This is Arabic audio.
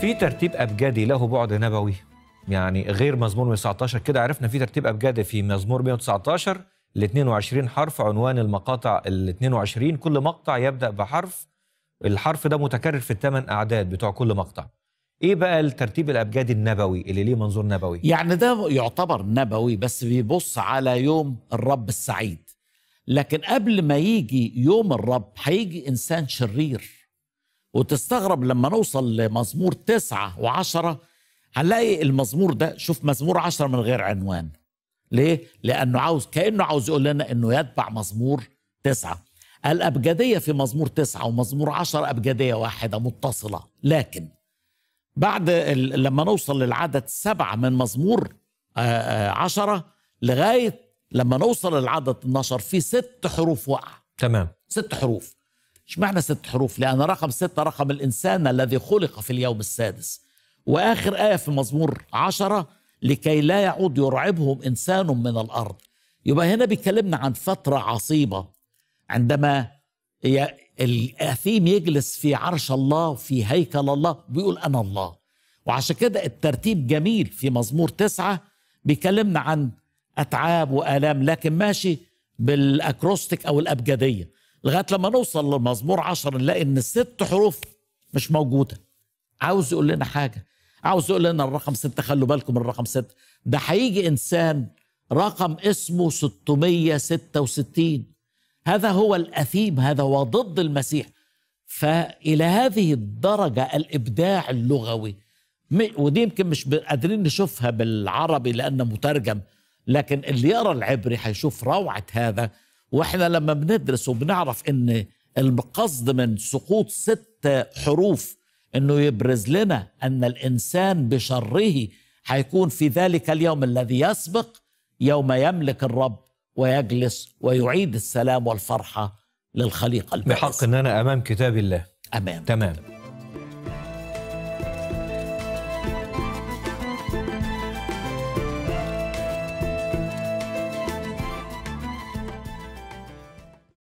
في ترتيب أبجدي له بعد نبوي يعني غير مزمور 119 كده عرفنا في ترتيب أبجدي في مزمور 119 ل 22 حرف عنوان المقاطع ال 22 كل مقطع يبدأ بحرف الحرف ده متكرر في الثمان أعداد بتوع كل مقطع ايه بقى الترتيب الابجدي النبوي اللي ليه منظور نبوي يعني ده يعتبر نبوي بس بيبص على يوم الرب السعيد لكن قبل ما يجي يوم الرب هيجي انسان شرير وتستغرب لما نوصل لمزمور تسعة وعشرة هنلاقي المزمور ده شوف مزمور عشرة من غير عنوان ليه؟ لأنه عاوز كأنه عاوز يقول لنا أنه يتبع مزمور تسعة الأبجدية في مزمور تسعة ومزمور عشرة أبجدية واحدة متصلة لكن بعد لما نوصل للعدد سبعة من مزمور آه، آه، عشرة لغاية لما نوصل للعدد 12 في ست حروف وقع تمام ست حروف ايش معنى ست حروف لأن رقم ستة رقم الإنسان الذي خلق في اليوم السادس وآخر آية في مزمور عشرة لكي لا يعود يرعبهم إنسان من الأرض يبقى هنا بيتكلمنا عن فترة عصيبة عندما الأثيم يجلس في عرش الله في هيكل الله بيقول أنا الله وعشان كده الترتيب جميل في مزمور تسعة بيكلمنا عن أتعاب وآلام لكن ماشي بالأكروستيك أو الأبجدية لغايه لما نوصل للمزمور عشر نلاقي ان الست حروف مش موجوده عاوز يقول لنا حاجه عاوز يقول لنا الرقم ستة خلوا بالكم من الرقم ستة ده هيجي إنسان رقم اسمه 666 هذا هو الأثيم هذا هو ضد المسيح فإلى هذه الدرجة الإبداع اللغوي ودي يمكن مش قادرين نشوفها بالعربي لأنه مترجم لكن اللي يقرأ العبري هيشوف روعة هذا واحنا لما بندرس وبنعرف ان القصد من سقوط ست حروف انه يبرز لنا ان الانسان بشره هيكون في ذلك اليوم الذي يسبق يوم يملك الرب ويجلس ويعيد السلام والفرحه للخليقه البائسة. بحق ان انا امام كتاب الله امام تمام كتاب.